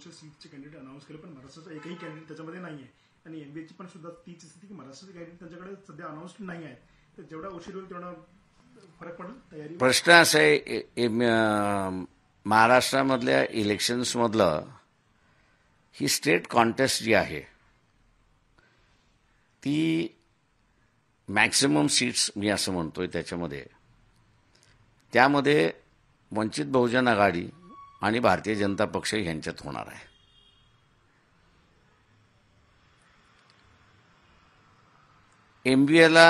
दोनशे सीटचे candidate announce केले पण महाराष्ट्राचा एकही कॅन्डिडेट त्याच्यामध्ये नाही आहे आणि एमबीएची पण सुद्धा तीच स्थिती की महाराष्ट्राचे कॅन्डिडेट त्यांच्याकडे सध्या अनाऊन्स नाही आहेत तर जेवढा उशीर होईल तेवढा फरक पडेल तयारी प्रश्न असा आहे महाराष्ट्रामधल्या इलेक्शन्समधलं ही स्टेट कॉन्टेस्ट जी आहे ती मॅक्सिमम सीट्स मी असं म्हणतोय त्याच्यामध्ये त्यामध्ये वंचित बहुजन आघाडी आणि भारतीय जनता पक्ष यांच्यात होणार आहे एमबीएला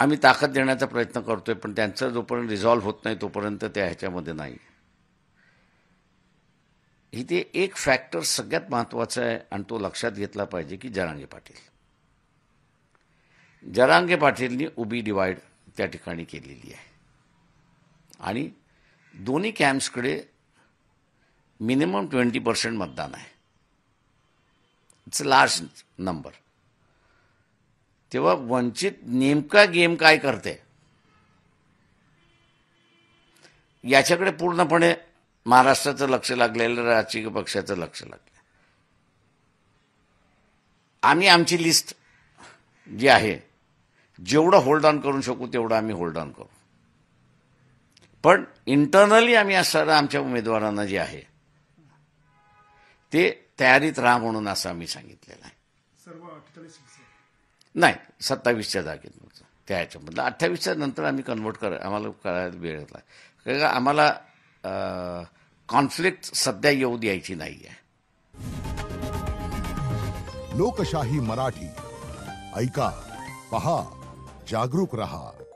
आम्ही ताकद देण्याचा प्रयत्न करतोय पण त्यांचं जोपर्यंत रिझॉल्व्ह होत नाही तोपर्यंत त्या ह्याच्यामध्ये नाही इथे एक फॅक्टर सगळ्यात महत्त्वाचा आहे आणि तो लक्षात घेतला पाहिजे की जरांगे पाटील जरांगे पाटीलनी उभी डिवाइड त्या ठिकाणी केलेली आहे आणि दोन्ही कॅम्प्सकडे मिनिमम ट्वेंटी पर्सेंट मतदान आहे इट्स लार्ज नंबर तेव्हा वंचित नेमका गेम काय करते याच्याकडे पूर्णपणे महाराष्ट्राचं लक्ष लागलेलं राजकीय पक्षाचं लक्ष लागलं आम्ही आमची लिस्ट जी आहे जेवढं होल्ड ऑन करू शकू तेवढं आम्ही होल्ड ऑन करू पण इंटरनली आम्ही असणारा आमच्या उमेदवारांना जे आहे ते तयारीत राहा म्हणून असं आम्ही सांगितलेलं आहे नाही सत्तावीसच्या जागेत त्या ह्याच्यामधलं अठ्ठावीसच्या नंतर आम्ही कन्वर्ट कर आम्हाला करायला वेळ होता कारण आम्हाला कॉन्फ्लिक्ट सध्या येऊ द्यायची नाही आहे लोकशाही मराठी ऐका पहा जागरूक रहा